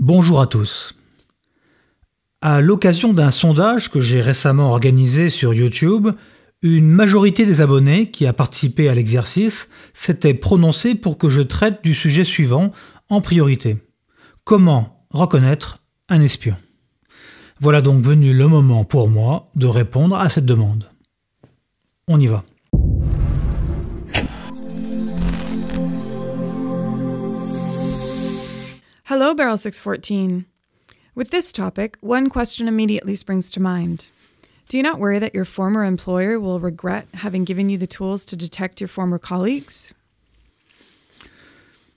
Bonjour à tous. À l'occasion d'un sondage que j'ai récemment organisé sur YouTube, une majorité des abonnés qui a participé à l'exercice s'était prononcée pour que je traite du sujet suivant en priorité. Comment reconnaître un espion Voilà donc venu le moment pour moi de répondre à cette demande. On y va. Hello, Barrel 614. With this topic, one question immediately springs to mind. Do you not worry that your former employer will regret having given you the tools to detect your former colleagues?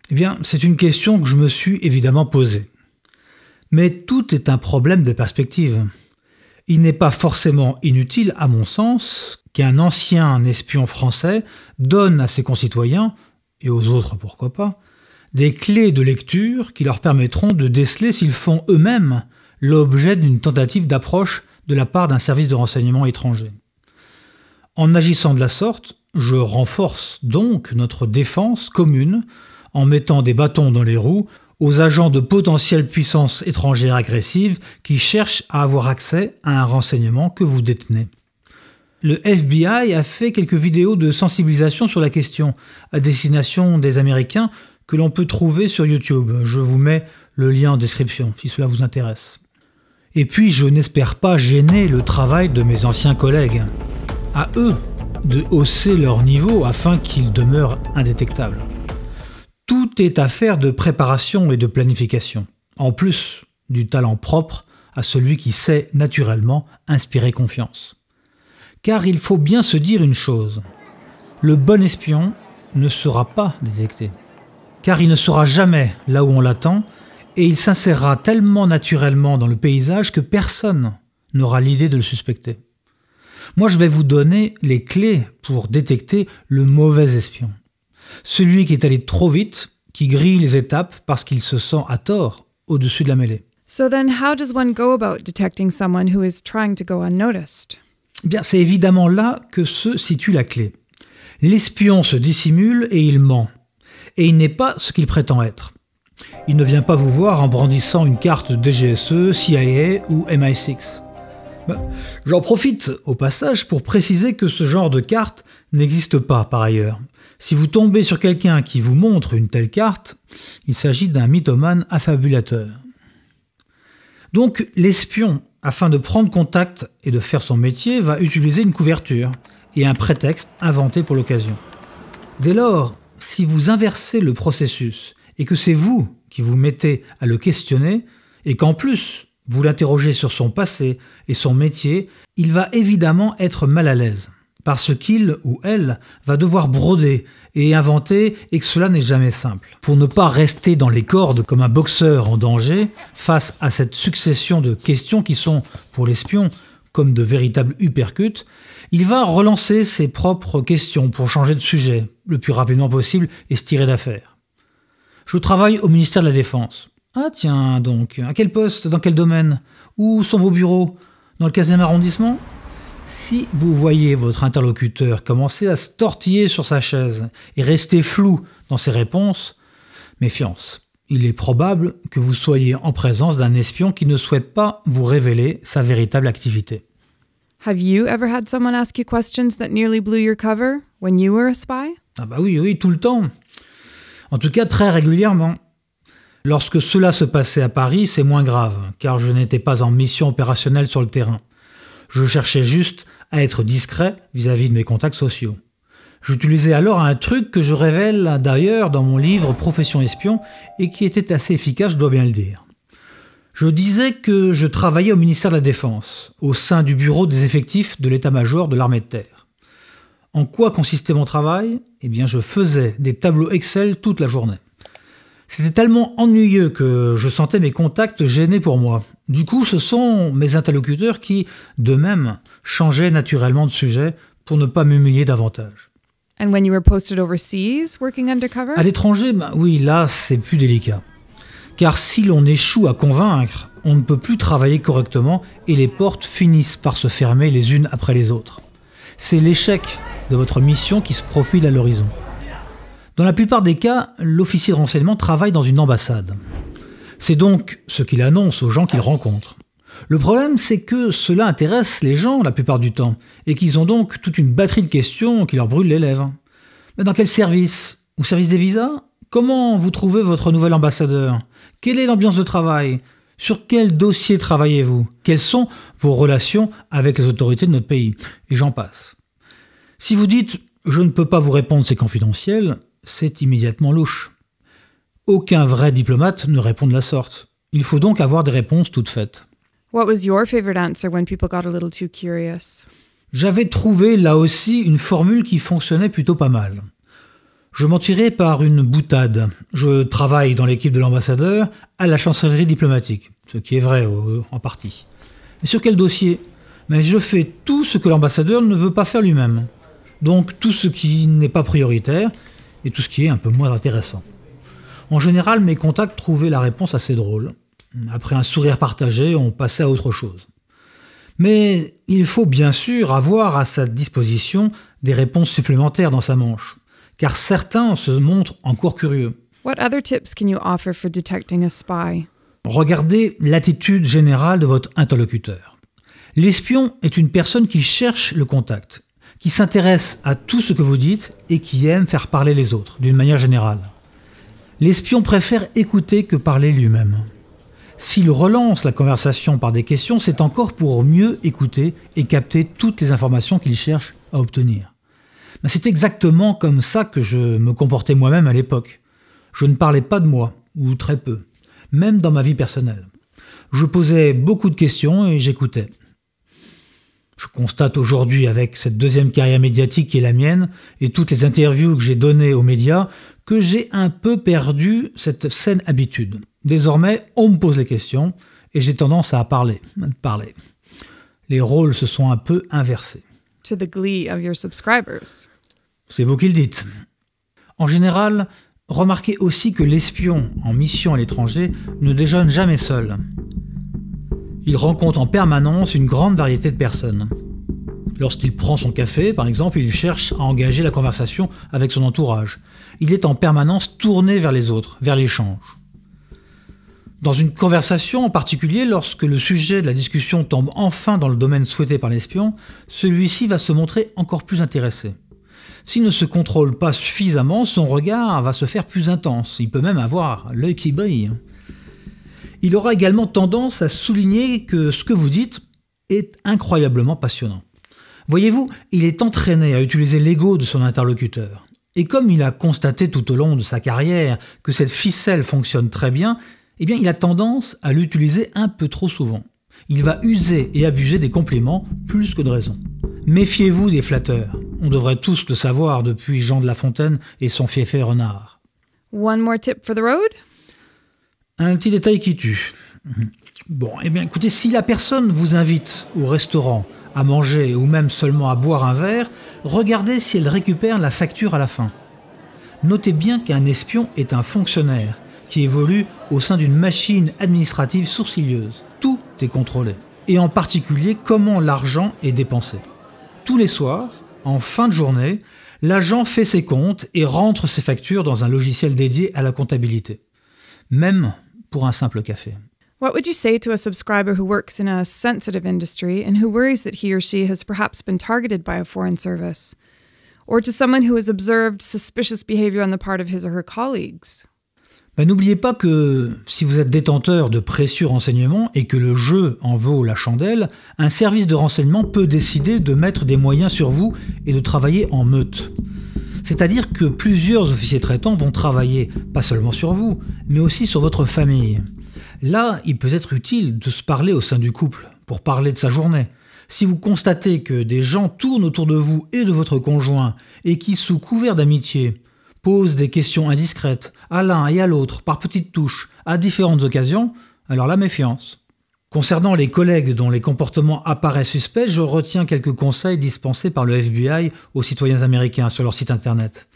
Eh bien, c'est une question que je me suis évidemment posée. Mais tout est un problème de perspective. Il n'est pas forcément inutile, à mon sens, qu'un ancien espion français donne à ses concitoyens, et aux autres pourquoi pas, des clés de lecture qui leur permettront de déceler s'ils font eux-mêmes l'objet d'une tentative d'approche de la part d'un service de renseignement étranger. En agissant de la sorte, je renforce donc notre défense commune en mettant des bâtons dans les roues aux agents de potentielles puissances étrangères agressives qui cherchent à avoir accès à un renseignement que vous détenez. Le FBI a fait quelques vidéos de sensibilisation sur la question à destination des Américains que l'on peut trouver sur YouTube. Je vous mets le lien en description si cela vous intéresse. Et puis je n'espère pas gêner le travail de mes anciens collègues. À eux de hausser leur niveau afin qu'ils demeurent indétectables. Tout est affaire de préparation et de planification, en plus du talent propre à celui qui sait naturellement inspirer confiance. Car il faut bien se dire une chose, le bon espion ne sera pas détecté car il ne sera jamais là où on l'attend, et il s'insérera tellement naturellement dans le paysage que personne n'aura l'idée de le suspecter. Moi, je vais vous donner les clés pour détecter le mauvais espion. Celui qui est allé trop vite, qui grille les étapes parce qu'il se sent à tort au-dessus de la mêlée. So then how does one go about detecting someone who is trying to go unnoticed? Eh bien, c'est évidemment là que se situe la clé. L'espion se dissimule et il ment et il n'est pas ce qu'il prétend être. Il ne vient pas vous voir en brandissant une carte DGSE, CIA ou MI6. Ben, j'en profite au passage pour préciser que ce genre de carte n'existe pas par ailleurs. Si vous tombez sur quelqu'un qui vous montre une telle carte, il s'agit d'un mythomane affabulateur. Donc l'espion, afin de prendre contact et de faire son métier, va utiliser une couverture et un prétexte inventé pour l'occasion. Dès lors, si vous inversez le processus et que c'est vous qui vous mettez à le questionner, et qu'en plus vous l'interrogez sur son passé et son métier, il va évidemment être mal à l'aise, parce qu'il ou elle va devoir broder et inventer, et que cela n'est jamais simple. Pour ne pas rester dans les cordes comme un boxeur en danger, face à cette succession de questions qui sont, pour l'espion, comme de véritables uppercuts, il va relancer ses propres questions pour changer de sujet, le plus rapidement possible et se tirer d'affaire. Je travaille au ministère de la Défense. Ah tiens donc, à quel poste, dans quel domaine Où sont vos bureaux Dans le 15e arrondissement Si vous voyez votre interlocuteur commencer à se tortiller sur sa chaise et rester flou dans ses réponses, méfiance. Il est probable que vous soyez en présence d'un espion qui ne souhaite pas vous révéler sa véritable activité. Have you ever had someone ask you questions that nearly blew your cover when you were a spy? Ah bah oui, oui, tout le temps. En tout cas, très régulièrement. Lorsque cela se passait à Paris, c'est moins grave, car je n'étais pas en mission opérationnelle sur le terrain. Je cherchais juste à être discret vis-à-vis -vis de mes contacts sociaux. J'utilisais alors un truc que je révèle d'ailleurs dans mon livre Profession espion et qui était assez efficace, je dois bien le dire. Je disais que je travaillais au ministère de la Défense, au sein du bureau des effectifs de l'état-major de l'armée de terre. En quoi consistait mon travail Eh bien, je faisais des tableaux Excel toute la journée. C'était tellement ennuyeux que je sentais mes contacts gênés pour moi. Du coup, ce sont mes interlocuteurs qui, de même, changeaient naturellement de sujet pour ne pas m'humilier davantage. À l'étranger, bah oui, là, c'est plus délicat. Car si l'on échoue à convaincre, on ne peut plus travailler correctement et les portes finissent par se fermer les unes après les autres. C'est l'échec de votre mission qui se profile à l'horizon. Dans la plupart des cas, l'officier de renseignement travaille dans une ambassade. C'est donc ce qu'il annonce aux gens qu'il rencontre. Le problème, c'est que cela intéresse les gens la plupart du temps, et qu'ils ont donc toute une batterie de questions qui leur brûlent les lèvres. Mais dans quel service Au service des visas Comment vous trouvez votre nouvel ambassadeur Quelle est l'ambiance de travail sur quel dossier travaillez-vous Quelles sont vos relations avec les autorités de notre pays Et j'en passe. Si vous dites ⁇ je ne peux pas vous répondre, c'est confidentiel ⁇ c'est immédiatement louche. Aucun vrai diplomate ne répond de la sorte. Il faut donc avoir des réponses toutes faites. J'avais trouvé là aussi une formule qui fonctionnait plutôt pas mal. Je m'en tirais par une boutade. Je travaille dans l'équipe de l'ambassadeur à la chancellerie diplomatique, ce qui est vrai en partie. Mais sur quel dossier Mais je fais tout ce que l'ambassadeur ne veut pas faire lui-même. Donc tout ce qui n'est pas prioritaire et tout ce qui est un peu moins intéressant. En général, mes contacts trouvaient la réponse assez drôle. Après un sourire partagé, on passait à autre chose. Mais il faut bien sûr avoir à sa disposition des réponses supplémentaires dans sa manche car certains se montrent encore curieux. What other Regardez l'attitude générale de votre interlocuteur. L'espion est une personne qui cherche le contact, qui s'intéresse à tout ce que vous dites et qui aime faire parler les autres, d'une manière générale. L'espion préfère écouter que parler lui-même. S'il relance la conversation par des questions, c'est encore pour mieux écouter et capter toutes les informations qu'il cherche à obtenir. Ben, c'est exactement comme ça que je me comportais moi-même à l'époque. Je ne parlais pas de moi, ou très peu, même dans ma vie personnelle. Je posais beaucoup de questions et j'écoutais. Je constate aujourd'hui avec cette deuxième carrière médiatique qui est la mienne et toutes les interviews que j'ai données aux médias que j'ai un peu perdu cette saine habitude. Désormais, on me pose les questions et j'ai tendance à parler, à parler. Les rôles se sont un peu inversés. To the glee of your subscribers. C'est vous qui le dites. En général, remarquez aussi que l'espion en mission à l'étranger ne déjeune jamais seul. Il rencontre en permanence une grande variété de personnes. Lorsqu'il prend son café, par exemple, il cherche à engager la conversation avec son entourage. Il est en permanence tourné vers les autres, vers l'échange. Dans une conversation en particulier, lorsque le sujet de la discussion tombe enfin dans le domaine souhaité par l'espion, celui-ci va se montrer encore plus intéressé. S'il ne se contrôle pas suffisamment, son regard va se faire plus intense. Il peut même avoir l'œil qui brille. Il aura également tendance à souligner que ce que vous dites est incroyablement passionnant. Voyez-vous, il est entraîné à utiliser l'ego de son interlocuteur. Et comme il a constaté tout au long de sa carrière que cette ficelle fonctionne très bien, eh bien il a tendance à l'utiliser un peu trop souvent. Il va user et abuser des compliments plus que de raison. Méfiez-vous des flatteurs on devrait tous le savoir depuis Jean de La Fontaine et son fiefet renard. Un petit détail qui tue. Bon, eh bien écoutez, si la personne vous invite au restaurant à manger ou même seulement à boire un verre, regardez si elle récupère la facture à la fin. Notez bien qu'un espion est un fonctionnaire qui évolue au sein d'une machine administrative sourcilleuse. Tout est contrôlé, et en particulier comment l'argent est dépensé. Tous les soirs, en fin de journée, l'agent fait ses comptes et rentre ses factures dans un logiciel dédié à la comptabilité. Même pour un simple café. What would you say to a subscriber who works in a sensitive industry and who worries that he or she has perhaps been targeted by a foreign service? Or to someone who has observed suspicious behavior on the part of his or her colleagues? Bah, n'oubliez pas que si vous êtes détenteur de précieux renseignements et que le jeu en vaut la chandelle, un service de renseignement peut décider de mettre des moyens sur vous et de travailler en meute. C'est-à-dire que plusieurs officiers traitants vont travailler pas seulement sur vous, mais aussi sur votre famille. Là, il peut être utile de se parler au sein du couple, pour parler de sa journée. Si vous constatez que des gens tournent autour de vous et de votre conjoint, et qui, sous couvert d'amitié, pose des questions indiscrètes à l'un et à l'autre par petites touches à différentes occasions, alors la méfiance. Concernant les collègues dont les comportements apparaissent suspects, je retiens quelques conseils dispensés par le FBI aux citoyens américains sur leur site internet.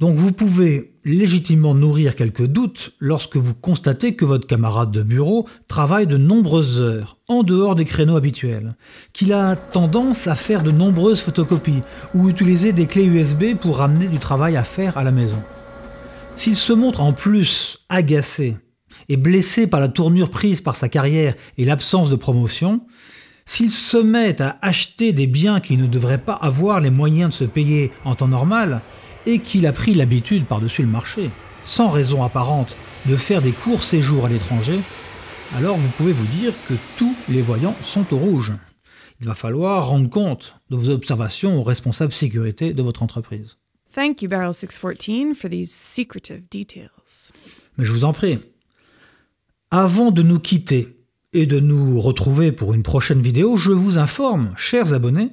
Donc vous pouvez légitimement nourrir quelques doutes lorsque vous constatez que votre camarade de bureau travaille de nombreuses heures en dehors des créneaux habituels, qu'il a tendance à faire de nombreuses photocopies ou utiliser des clés USB pour ramener du travail à faire à la maison. S'il se montre en plus agacé et blessé par la tournure prise par sa carrière et l'absence de promotion, s'il se met à acheter des biens qu'il ne devrait pas avoir les moyens de se payer en temps normal, et qu'il a pris l'habitude par-dessus le marché, sans raison apparente, de faire des courts séjours à l'étranger, alors vous pouvez vous dire que tous les voyants sont au rouge. Il va falloir rendre compte de vos observations aux responsables sécurité de votre entreprise. Thank you, Barrel 614, for these secretive details. Mais je vous en prie. Avant de nous quitter et de nous retrouver pour une prochaine vidéo, je vous informe, chers abonnés,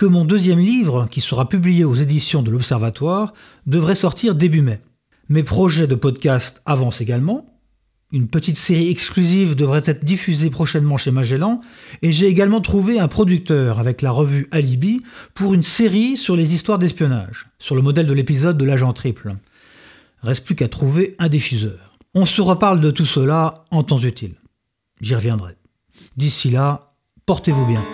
que mon deuxième livre, qui sera publié aux éditions de l'Observatoire, devrait sortir début mai. Mes projets de podcast avancent également. Une petite série exclusive devrait être diffusée prochainement chez Magellan, et j'ai également trouvé un producteur avec la revue Alibi pour une série sur les histoires d'espionnage, sur le modèle de l'épisode de l'agent triple. Reste plus qu'à trouver un diffuseur. On se reparle de tout cela en temps utile. J'y reviendrai. D'ici là, portez-vous bien.